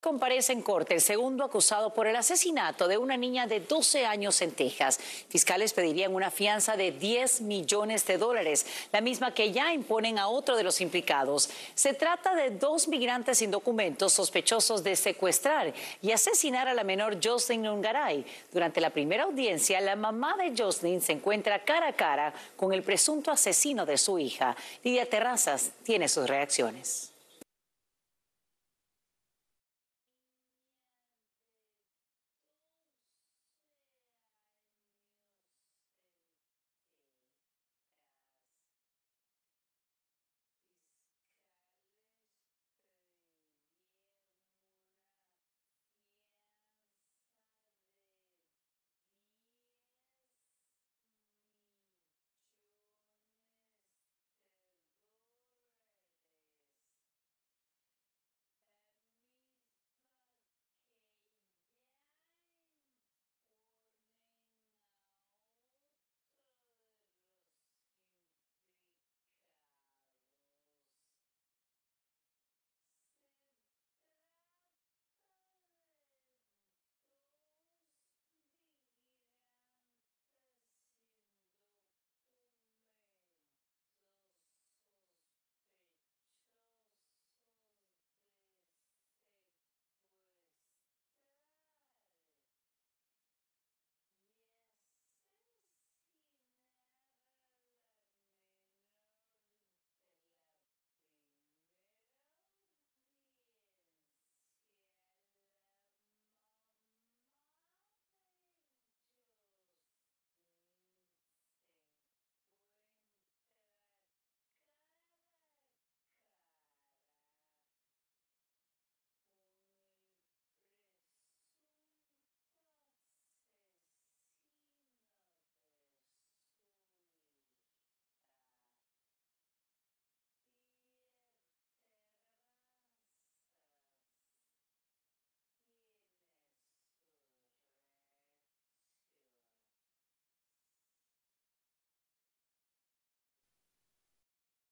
Comparece en corte el segundo acusado por el asesinato de una niña de 12 años en Texas. Fiscales pedirían una fianza de 10 millones de dólares, la misma que ya imponen a otro de los implicados. Se trata de dos migrantes sin documentos sospechosos de secuestrar y asesinar a la menor Jocelyn Ungaray. Durante la primera audiencia, la mamá de Jocelyn se encuentra cara a cara con el presunto asesino de su hija. Lidia Terrazas tiene sus reacciones.